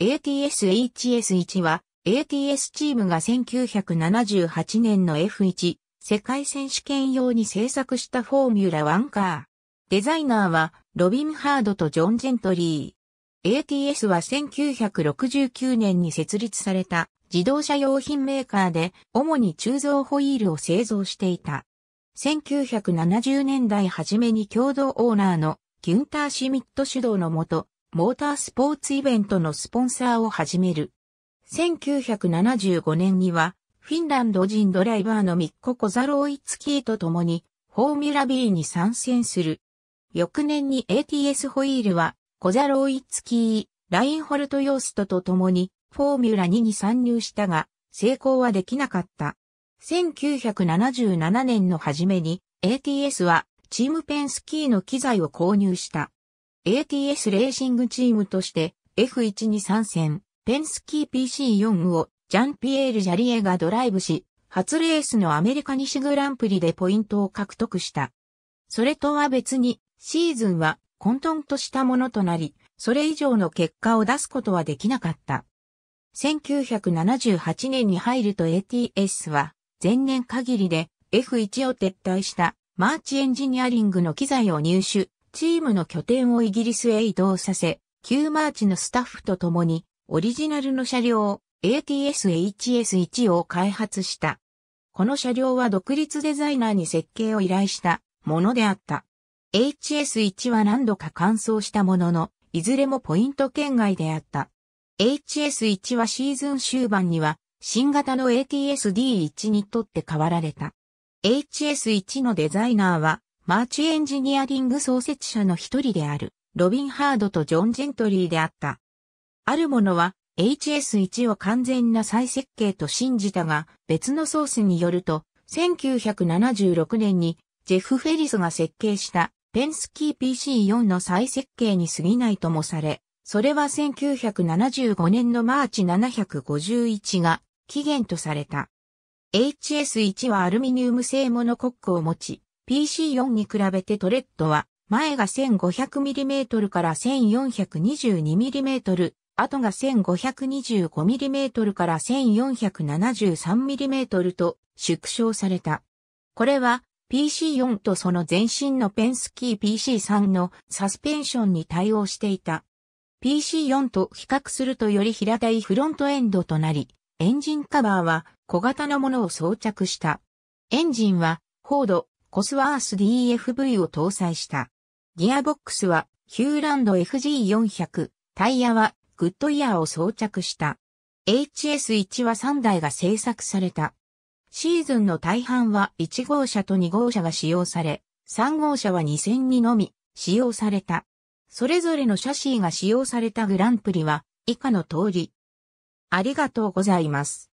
ATSHS1 は ATS チームが1978年の F1 世界選手権用に制作したフォーミュラ1カー。デザイナーはロビン・ハードとジョン・ジェントリー。ATS は1969年に設立された自動車用品メーカーで主に鋳造ホイールを製造していた。1970年代初めに共同オーナーのギュンター・シミット主導のもとモータースポーツイベントのスポンサーを始める。1975年には、フィンランド人ドライバーのミッコ・コザローイツキーと共に、フォーミュラ B に参戦する。翌年に ATS ホイールは、コザローイツキー、ラインホルト・ヨーストと共に、フォーミュラ2に参入したが、成功はできなかった。1977年の初めに、ATS は、チームペンスキーの機材を購入した。ATS レーシングチームとして F1 に参戦、ペンスキー PC4 をジャンピエール・ジャリエがドライブし、初レースのアメリカ西グランプリでポイントを獲得した。それとは別に、シーズンは混沌としたものとなり、それ以上の結果を出すことはできなかった。1978年に入ると ATS は前年限りで F1 を撤退したマーチエンジニアリングの機材を入手、チームの拠点をイギリスへ移動させ、旧マーチのスタッフと共に、オリジナルの車両、ATS-HS1 を開発した。この車両は独立デザイナーに設計を依頼したものであった。HS1 は何度か乾燥したものの、いずれもポイント圏外であった。HS1 はシーズン終盤には、新型の ATS-D1 にとって変わられた。HS1 のデザイナーは、マーチエンジニアリング創設者の一人である、ロビン・ハードとジョン・ジェントリーであった。あるものは、HS1 を完全な再設計と信じたが、別のソースによると、1976年に、ジェフ・フェリスが設計した、ペンスキー PC4 の再設計に過ぎないともされ、それは1975年のマーチ751が期限とされた。HS1 はアルミニウム製モノコックを持ち、PC4 に比べてトレッドは前が 1500mm から 1422mm、後が 1525mm から 1473mm と縮小された。これは PC4 とその前身のペンスキー PC3 のサスペンションに対応していた。PC4 と比較するとより平たいフロントエンドとなり、エンジンカバーは小型のものを装着した。エンジンはフォード、コスワース DFV を搭載した。ギアボックスはヒューランド FG400、タイヤはグッドイヤーを装着した。HS1 は3台が製作された。シーズンの大半は1号車と2号車が使用され、3号車は2 0 0にのみ使用された。それぞれのシャシーが使用されたグランプリは以下の通り。ありがとうございます。